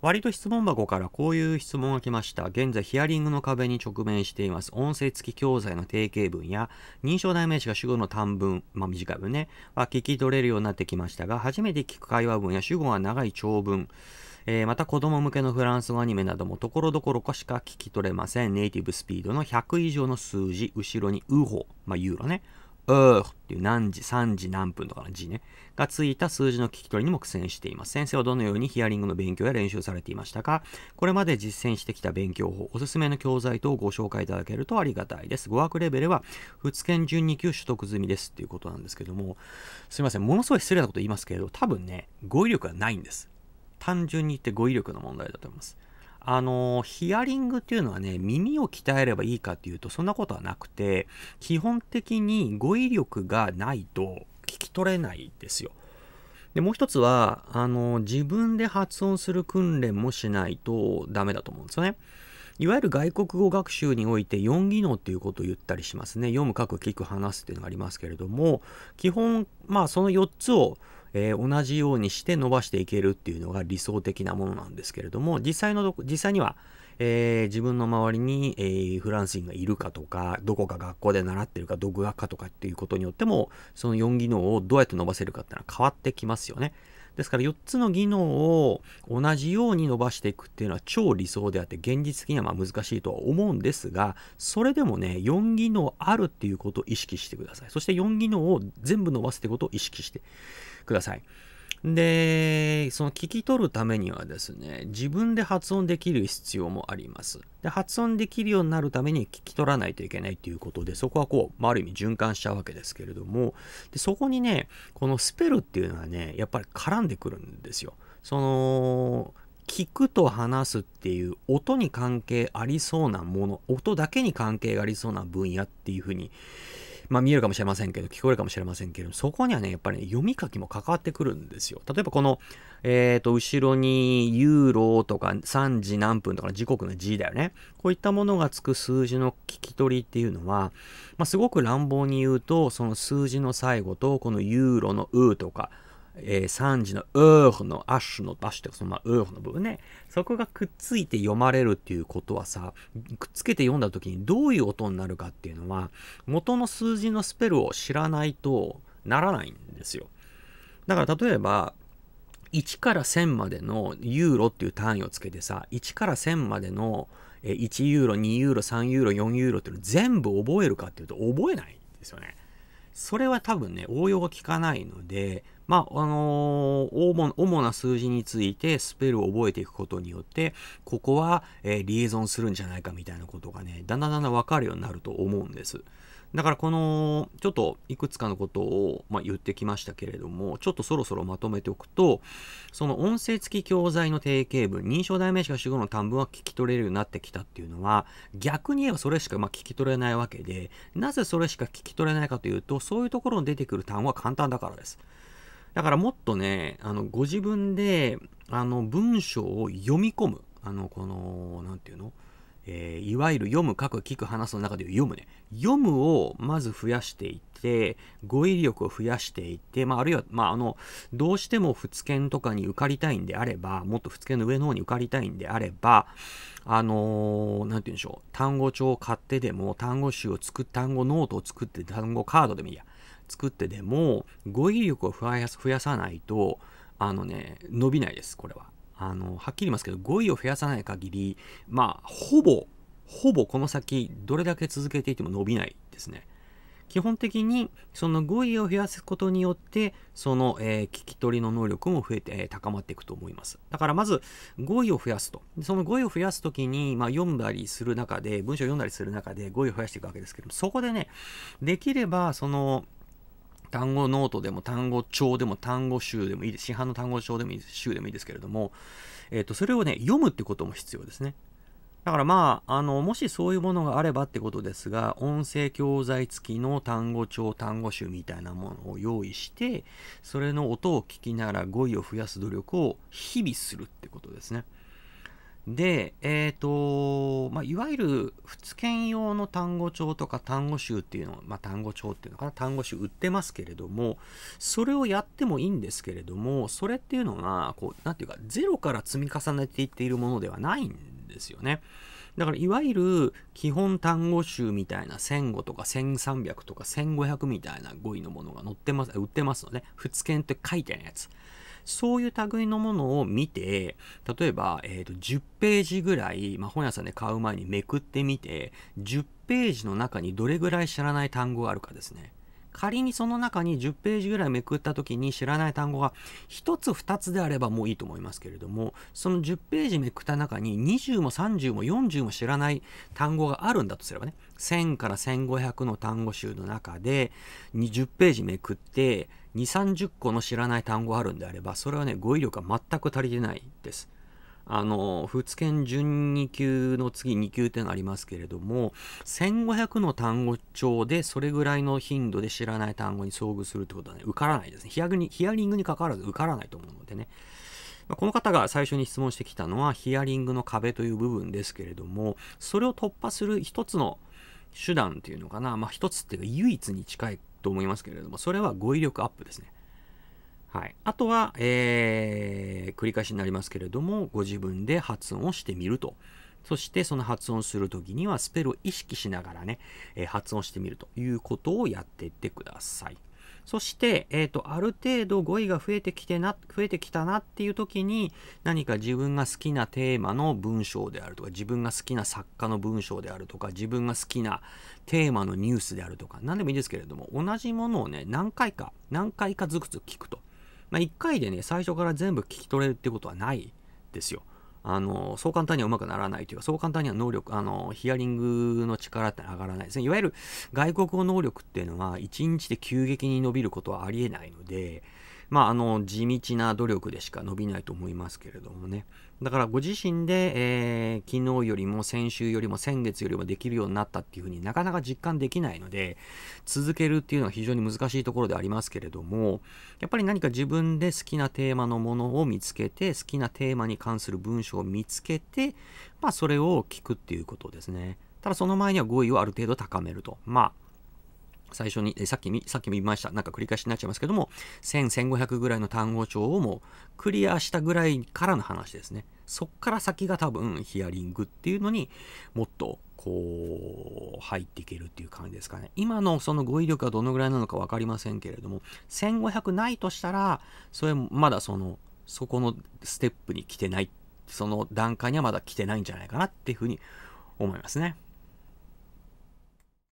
割と質問箱からこういう質問が来ました。現在ヒアリングの壁に直面しています。音声付き教材の定型文や認証代名詞が主語の短文、まあ短い文ね、は聞き取れるようになってきましたが、初めて聞く会話文や主語が長い長文、えー、また子供向けのフランス語アニメなどもところどころかしか聞き取れません。ネイティブスピードの100以上の数字、後ろにウホ、まあユーロね、うっていう何時、3時何分とかの字ね、がついた数字の聞き取りにも苦戦しています。先生はどのようにヒアリングの勉強や練習されていましたかこれまで実践してきた勉強法、おすすめの教材等をご紹介いただけるとありがたいです。語学レベルは、通研準2級取得済みですっていうことなんですけども、すいません、ものすごい失礼なこと言いますけれど、多分ね、語彙力はないんです。単純に言って語彙力の問題だと思います。あの、ヒアリングっていうのはね、耳を鍛えればいいかっていうと、そんなことはなくて、基本的に語彙力がないと聞き取れないですよ。で、もう一つは、あの、自分で発音する訓練もしないとダメだと思うんですよね。いわゆる外国語学習において4技能っていうことを言ったりしますね。読む、書く、聞く、話すっていうのがありますけれども、基本、まあその4つをえー、同じようにして伸ばしていけるっていうのが理想的なものなんですけれども、実際の実際には、えー、自分の周りに、えー、フランス人がいるかとか、どこか学校で習ってるか、独学かとかっていうことによっても、その4技能をどうやって伸ばせるかっていうのは変わってきますよね。ですから4つの技能を同じように伸ばしていくっていうのは超理想であって現実的にはま難しいとは思うんですがそれでもね4技能あるっていうことを意識してくださいそして4技能を全部伸ばすってことを意識してください。で、その聞き取るためにはですね、自分で発音できる必要もあります。で、発音できるようになるために聞き取らないといけないということで、そこはこう、あ、る意味循環しちゃうわけですけれども、でそこにね、このスペルっていうのはね、やっぱり絡んでくるんですよ。その、聞くと話すっていう音に関係ありそうなもの、音だけに関係がありそうな分野っていうふうに、まあ、見えるかもしれませんけど、聞こえるかもしれませんけど、そこにはね、やっぱり、ね、読み書きも関わってくるんですよ。例えばこの、えっ、ー、と、後ろにユーロとか3時何分とかの時刻の時だよね。こういったものがつく数字の聞き取りっていうのは、まあ、すごく乱暴に言うと、その数字の最後と、このユーロのうとか、えー、三時の「ウー」の「アッシュ」の「アッシュ」ってそのまあ「ウー」の部分ねそこがくっついて読まれるっていうことはさくっつけて読んだ時にどういう音になるかっていうのは元の数字のスペルを知らないとならないんですよだから例えば1から1000までのユーロっていう単位をつけてさ1から1000までの1ユーロ2ユーロ3ユーロ4ユーロっていうの全部覚えるかっていうと覚えないんですよねそれは多分ね、応用が効かないので、まあ、あのー、主な数字についてスペルを覚えていくことによって、ここは、えー、リエゾンするんじゃないかみたいなことがね、だんだんだんだんわかるようになると思うんです。だからこの、ちょっといくつかのことを、ま言ってきましたけれども、ちょっとそろそろまとめておくと、その音声付き教材の定型文、認証代名詞が主語の短文は聞き取れるようになってきたっていうのは、逆に言えばそれしかま聞き取れないわけで、なぜそれしか聞き取れないかというと、そういうところに出てくる単語は簡単だからです。だからもっとね、あの、ご自分で、あの、文章を読み込む。あの、この、なんていうのえー、いわゆる読む、書く、聞く、話すの中で読むね。読むをまず増やしていって、語彙力を増やしていって、まあ、あるいは、まあ、あの、どうしても通剣とかに受かりたいんであれば、もっと通剣の上の方に受かりたいんであれば、あのー、なんて言うんでしょう。単語帳を買ってでも、単語集を作っ、単語ノートを作って、単語カードでもいいや。作ってでも、語彙力を増やさないと、あのね、伸びないです、これは。あの、はっきり言いますけど、語彙を増やさない限り、まあ、ほぼ、ほぼこの先、どれだけ続けていても伸びないですね。基本的に、その語彙を増やすことによって、その、えー、聞き取りの能力も増えて、えー、高まっていくと思います。だからまず、語彙を増やすと。その語彙を増やす時に、まあ、読んだりする中で、文章を読んだりする中で、語彙を増やしていくわけですけども、そこでね、できれば、その、単語ノートでも単語帳でも単語集でもいいです。市販の単語帳でもいいです。集でもいいですけれども、えっ、ー、と、それをね、読むってことも必要ですね。だからまあ、あの、もしそういうものがあればってことですが、音声教材付きの単語帳、単語集みたいなものを用意して、それの音を聞きながら語彙を増やす努力を日々するってことですね。で、えっ、ー、と、まあ、いわゆる仏剣用の単語帳とか単語集っていうのを、まあ、単語帳っていうのかな、単語集売ってますけれども、それをやってもいいんですけれども、それっていうのが、こう、なんていうか、ゼロから積み重ねていっているものではないんですよね。だから、いわゆる基本単語集みたいな1500とか1300とか1500みたいな語彙のものが載ってます、売ってますので、普仏剣って書いてないやつ。そういう類のものを見て、例えば、えーと、10ページぐらい、まあ、本屋さんで買う前にめくってみて、10ページの中にどれぐらい知らない単語があるかですね。仮にその中に10ページぐらいめくった時に知らない単語が1つ2つであればもういいと思いますけれどもその10ページめくった中に20も30も40も知らない単語があるんだとすればね1000から1500の単語集の中で20ページめくって2、30個の知らない単語があるんであればそれはね語彙力が全く足りてないです。あの、仏剣準2級の次2級っていうのがありますけれども、1500の単語帳でそれぐらいの頻度で知らない単語に遭遇するってことはね、受からないですね。ヒアにヒアリングに関わらず受からないと思うのでね。この方が最初に質問してきたのはヒアリングの壁という部分ですけれども、それを突破する一つの手段っていうのかな、まあ一つっていうか唯一に近いと思いますけれども、それは語彙力アップですね。はい、あとは、えー、繰り返しになりますけれどもご自分で発音をしてみるとそしてその発音する時にはスペルを意識しながらね、えー、発音してみるということをやっていってくださいそして、えーと、ある程度語彙が増えてきてな増えてきたなっていう時に何か自分が好きなテーマの文章であるとか自分が好きな作家の文章であるとか自分が好きなテーマのニュースであるとか何でもいいですけれども同じものをね何回か何回かずくずく聞くとまあ、1回でね、最初から全部聞き取れるってことはないですよ。あの、そう簡単にはうまくならないというか、そう簡単には能力、あの、ヒアリングの力って上がらないですね。いわゆる外国語能力っていうのは、1日で急激に伸びることはありえないので、まあ、あの、地道な努力でしか伸びないと思いますけれどもね。だからご自身で、えー、昨日よりも先週よりも先月よりもできるようになったっていうふうになかなか実感できないので、続けるっていうのは非常に難しいところでありますけれども、やっぱり何か自分で好きなテーマのものを見つけて、好きなテーマに関する文章を見つけて、まあそれを聞くっていうことですね。ただその前には語彙をある程度高めると。まあ最初に、えさっき見、さっき見ました。なんか繰り返しになっちゃいますけども、1000、1500ぐらいの単語帳をもうクリアしたぐらいからの話ですね。そっから先が多分ヒアリングっていうのにもっとこう入っていけるっていう感じですかね。今のその語彙力がどのぐらいなのか分かりませんけれども、1500ないとしたら、それまだその、そこのステップに来てない、その段階にはまだ来てないんじゃないかなっていうふうに思いますね。